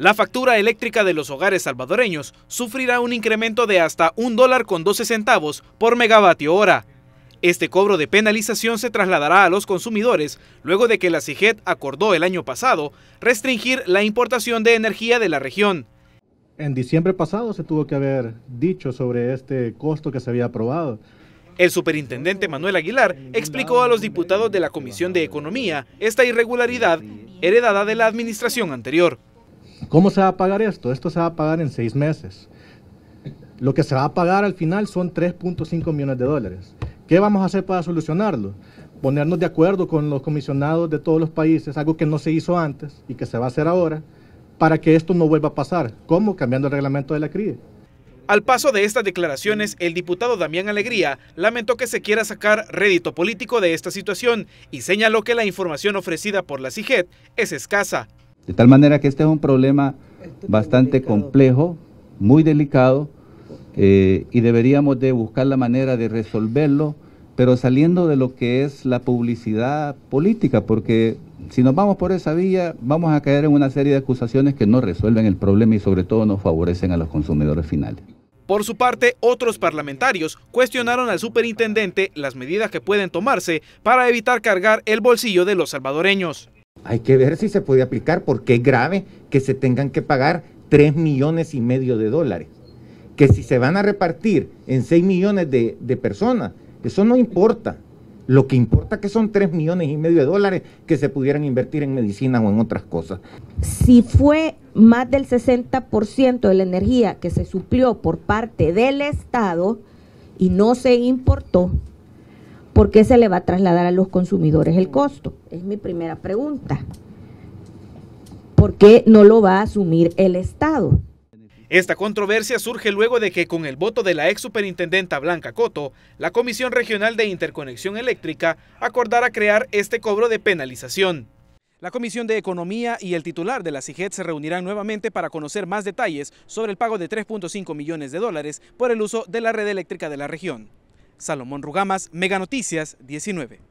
La factura eléctrica de los hogares salvadoreños sufrirá un incremento de hasta un dólar con 12 centavos por megavatio hora. Este cobro de penalización se trasladará a los consumidores luego de que la CIGET acordó el año pasado restringir la importación de energía de la región. En diciembre pasado se tuvo que haber dicho sobre este costo que se había aprobado. El superintendente Manuel Aguilar explicó a los diputados de la Comisión de Economía esta irregularidad heredada de la administración anterior. ¿Cómo se va a pagar esto? Esto se va a pagar en seis meses. Lo que se va a pagar al final son 3.5 millones de dólares. ¿Qué vamos a hacer para solucionarlo? Ponernos de acuerdo con los comisionados de todos los países, algo que no se hizo antes y que se va a hacer ahora, para que esto no vuelva a pasar. ¿Cómo? Cambiando el reglamento de la CRI. Al paso de estas declaraciones, el diputado Damián Alegría lamentó que se quiera sacar rédito político de esta situación y señaló que la información ofrecida por la CIGED es escasa. De tal manera que este es un problema bastante complejo, muy delicado, eh, y deberíamos de buscar la manera de resolverlo, pero saliendo de lo que es la publicidad política, porque si nos vamos por esa vía, vamos a caer en una serie de acusaciones que no resuelven el problema y sobre todo no favorecen a los consumidores finales. Por su parte, otros parlamentarios cuestionaron al superintendente las medidas que pueden tomarse para evitar cargar el bolsillo de los salvadoreños hay que ver si se puede aplicar porque es grave que se tengan que pagar 3 millones y medio de dólares. Que si se van a repartir en 6 millones de, personas, eso no importa. Lo que importa que son 3 millones y medio de dólares que se pudieran invertir en medicina o en otras cosas. Si fue más del 60% de la energía que se suplió por parte del Estado y no se importó, ¿por qué se le va a trasladar a los consumidores el costo? Es mi primera pregunta. ¿Por qué no lo va a asumir el Estado? Esta controversia surge luego de que con el voto de la ex superintendenta Blanca Coto, la Comisión Regional de Interconexión Eléctrica acordara crear este cobro de penalización. La Comisión de Economía y el titular de la CIGET se reunirán nuevamente para conocer más detalles sobre el pago de 3.5 millones de dólares por el uso de la red eléctrica de la región. Salomón Rugamas, Mega Noticias 19.